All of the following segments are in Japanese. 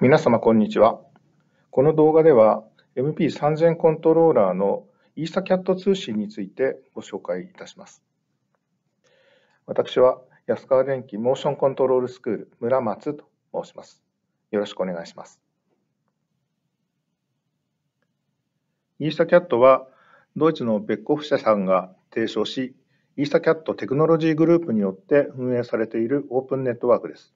皆様こんにちは。この動画では MP3000 コントローラーのイーサキャット通信についてご紹介いたします。私は安川電機モーションコントロールスクール村松と申します。よろしくお願いします。イーサキャットはドイツのベッコフ社さんが提唱し、イーサキャットテクノロジーグループによって運営されているオープンネットワークです。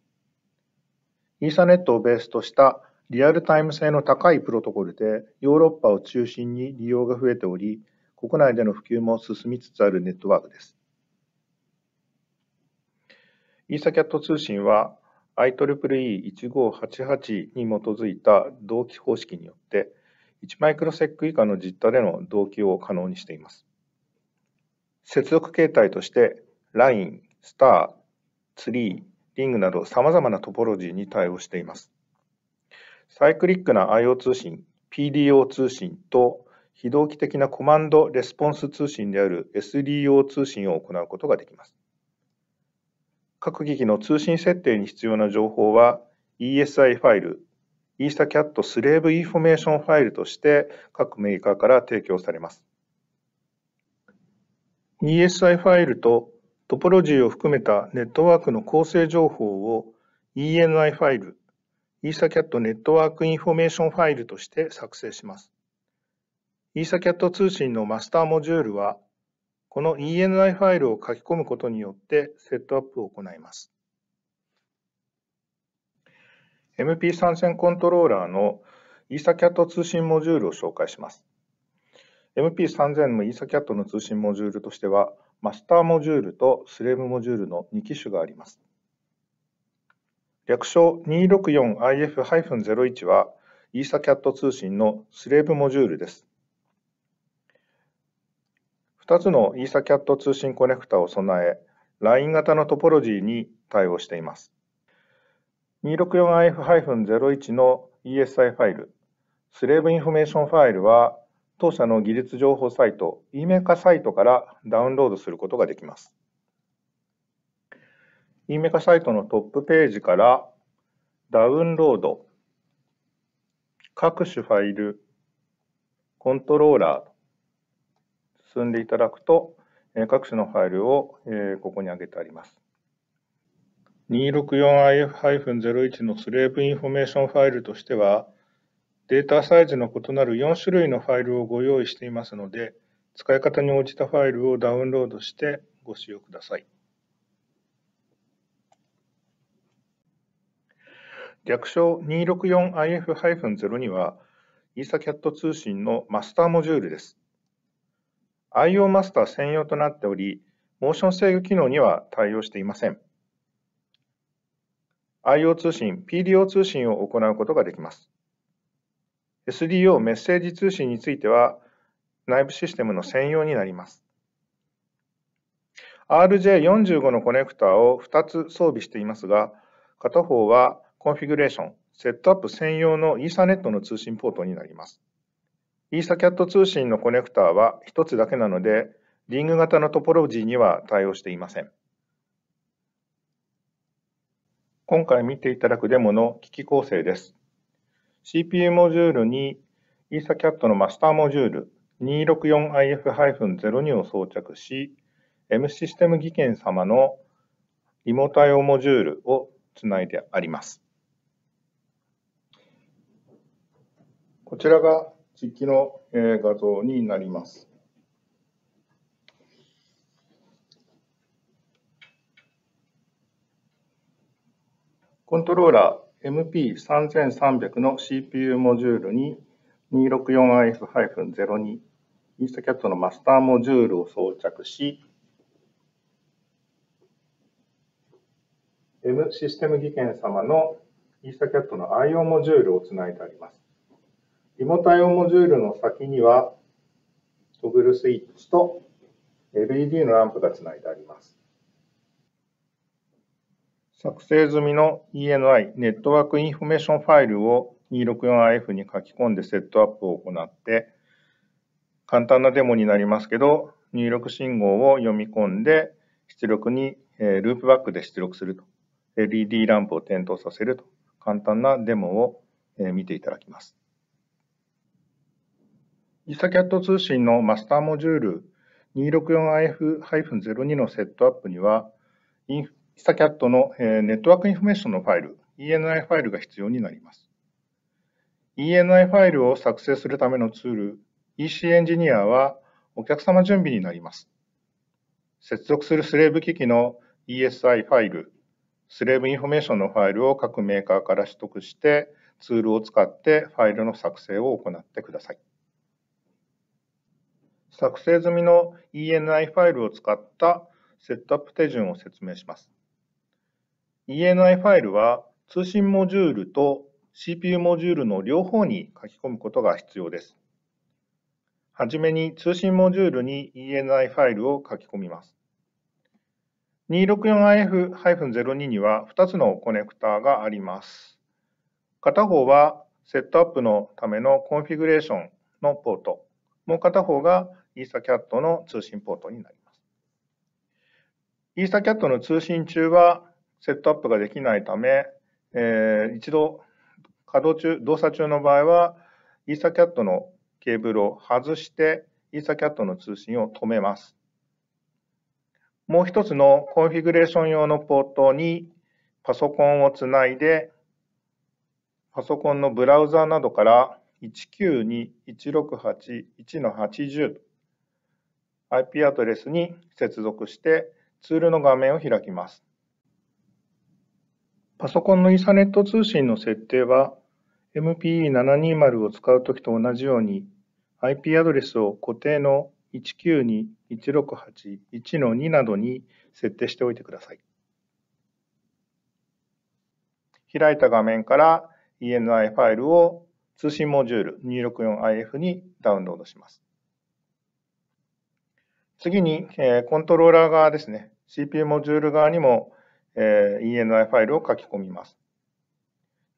イーサネットをベースとしたリアルタイム性の高いプロトコルでヨーロッパを中心に利用が増えており、国内での普及も進みつつあるネットワークです。イーサキャット通信は IEEE1588 に基づいた同期方式によって1マイクロセック以下の実態での同期を可能にしています。接続形態として LINE、STAR、ツ e e リングなど様々なトポロジーに対応しています。サイクリックな IO 通信、PDO 通信と非同期的なコマンド・レスポンス通信である SDO 通信を行うことができます。各機器の通信設定に必要な情報は ESI ファイル、ス s a c a t スレーブインフォメーションファイルとして各メーカーから提供されます。ESI ファイルとトポロジーを含めたネットワークの構成情報を ENI ファイル、イーサキャットネットワークインフォメーションファイルとして作成します。イーサキャット通信のマスターモジュールは、この ENI ファイルを書き込むことによってセットアップを行います。MP 参線コントローラーのイーサキャット通信モジュールを紹介します。MP3000 の e サキャットの通信モジュールとしては、マスターモジュールとスレムモジュールの2機種があります。略称 264IF-01 は、イーサキャット通信のスレーブモジュールです。2つのイーサキャット通信コネクタを備え、ライン型のトポロジーに対応しています。264IF-01 の ESI ファイル、スレーブインフォメーションファイルは当社の技術情報サイト e メカサイトからダウンロードすることができます。e メカサイトのトップページからダウンロード、各種ファイル、コントローラー進んでいただくと各種のファイルをここに上げてあります。264IF-01 のスレーブインフォメーションファイルとしては、データサイズの異なる4種類のファイルをご用意していますので、使い方に応じたファイルをダウンロードしてご使用ください。略称 264IF-02 は、イーサキャット通信のマスターモジュールです。IO マスター専用となっており、モーション制御機能には対応していません。IO 通信、PDO 通信を行うことができます。SDO メッセージ通信については内部システムの専用になります。RJ45 のコネクタを2つ装備していますが、片方はコンフィグレーション、セットアップ専用のイーサネットの通信ポートになります。イーサキャット通信のコネクタは1つだけなので、リング型のトポロジーには対応していません。今回見ていただくデモの機器構成です。CPU モジュールに EtherCAT のマスターモジュール 264IF-02 を装着し、M システム技研様のリモ対応モジュールをつないであります。こちらが実機の画像になります。コントローラー MP3300 の CPU モジュールに 264IF-02 インスタキャットのマスターモジュールを装着し M システム技研様のインスタキャットの IO モジュールをつないであります。リモート IO モジュールの先にはトグルスイッチと LED のランプがつないであります。作成済みの ENI、ネットワークインフォメーションファイルを 264IF に書き込んでセットアップを行って、簡単なデモになりますけど、入力信号を読み込んで、出力に、ループバックで出力すると。LED ランプを点灯させると。簡単なデモを、見ていただきます。i s a c a t 通信のマスターモジュール 264IF-02 のセットアップには、インフイサキャットのネットワークインフォメーションのファイル、ENI ファイルが必要になります。ENI ファイルを作成するためのツール、EC エンジニアはお客様準備になります。接続するスレーブ機器の ESI ファイル、スレーブインフォメーションのファイルを各メーカーから取得して、ツールを使ってファイルの作成を行ってください。作成済みの ENI ファイルを使ったセットアップ手順を説明します。ENI ファイルは通信モジュールと CPU モジュールの両方に書き込むことが必要です。はじめに通信モジュールに ENI ファイルを書き込みます。264IF-02 には2つのコネクターがあります。片方はセットアップのためのコンフィグレーションのポート、もう片方が ESACAT の通信ポートになります。ESACAT の通信中はセットアップができないため、えー、一度稼働中、動作中の場合は、イーサキャットのケーブルを外して、イーサキャットの通信を止めます。もう一つのコンフィグレーション用のポートにパソコンをつないで、パソコンのブラウザーなどから192.168.1-80 IP アドレスに接続してツールの画面を開きます。パソコンのイーサネット通信の設定は MPE720 を使うときと同じように IP アドレスを固定の192.168.1.2などに設定しておいてください。開いた画面から ENI ファイルを通信モジュール 264IF にダウンロードします。次に、コントローラー側ですね、CPU モジュール側にもえ ENI ファイルを書き込みます。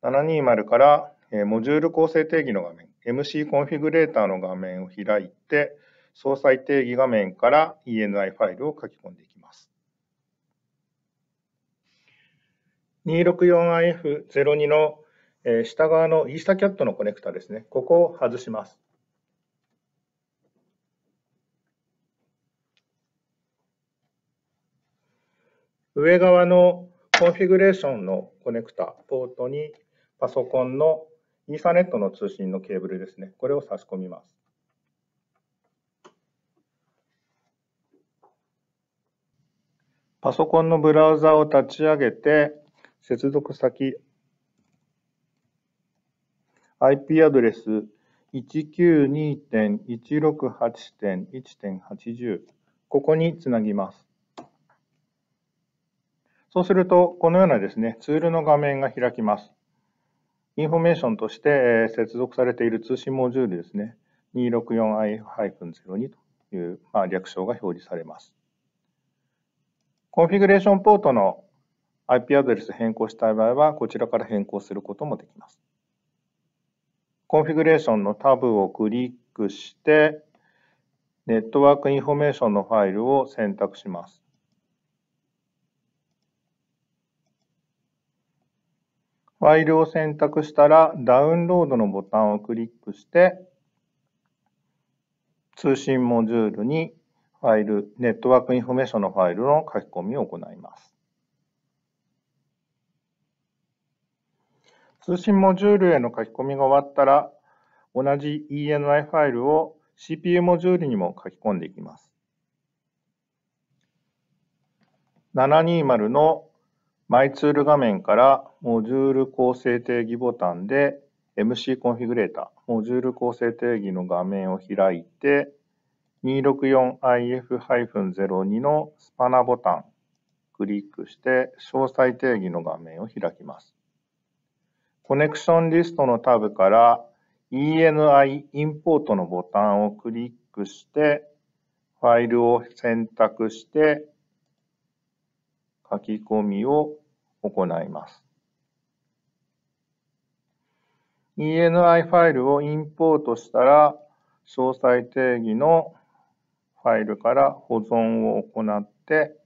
720から、えモジュール構成定義の画面、MC コンフィグレーターの画面を開いて、総裁定義画面から ENI ファイルを書き込んでいきます。264IF02 の下側のイースタキャットのコネクタですね。ここを外します。上側のコンフィグレーションのコネクタ、ポートにパソコンのイーサネットの通信のケーブルですね。これを差し込みます。パソコンのブラウザを立ち上げて、接続先、IP アドレス192.168.1.80、ここにつなぎます。そうすると、このようなですね、ツールの画面が開きます。インフォメーションとして接続されている通信モジュールですね、264i-02 という、ま略称が表示されます。コンフィグレーションポートの IP アドレス変更したい場合は、こちらから変更することもできます。コンフィグレーションのタブをクリックして、ネットワークインフォメーションのファイルを選択します。ファイルを選択したらダウンロードのボタンをクリックして通信モジュールにファイル、ネットワークインフォメーションのファイルの書き込みを行います。通信モジュールへの書き込みが終わったら同じ ENI ファイルを CPU モジュールにも書き込んでいきます。720のマイツール画面からモジュール構成定義ボタンで MC コンフィグレーター、モジュール構成定義の画面を開いて 264if-02 のスパナボタンクリックして詳細定義の画面を開きます。コネクションリストのタブから ENI インポートのボタンをクリックしてファイルを選択して書き込みを行います。ENI ファイルをインポートしたら、詳細定義のファイルから保存を行って、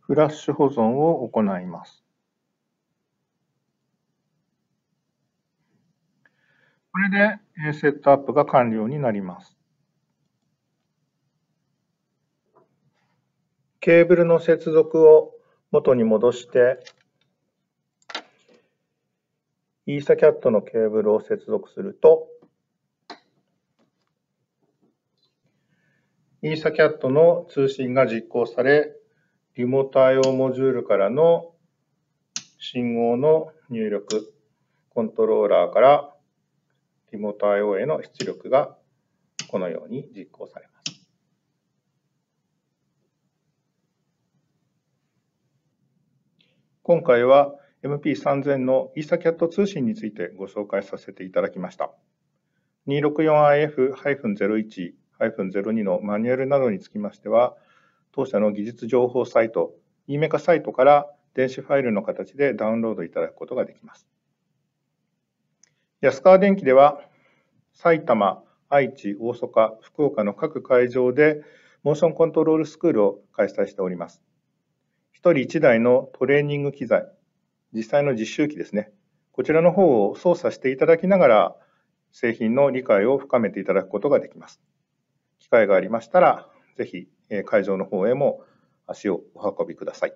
フラッシュ保存を行います。これでセットアップが完了になります。ケーブルの接続を元に戻して、イーサキャットのケーブルを接続すると、イーサキャットの通信が実行され、リモート IO モジュールからの信号の入力、コントローラーからリモート IO への出力がこのように実行されます。今回は MP3000 の ESACAT 通信についてご紹介させていただきました。264IF-01-02 のマニュアルなどにつきましては、当社の技術情報サイト、e メカサイトから電子ファイルの形でダウンロードいただくことができます。安川電機では埼玉、愛知、大阪、福岡の各会場でモーションコントロールスクールを開催しております。1人1台のトレーニング機材、実際の実習機ですね。こちらの方を操作していただきながら製品の理解を深めていただくことができます。機会がありましたら、ぜひ会場の方へも足をお運びください。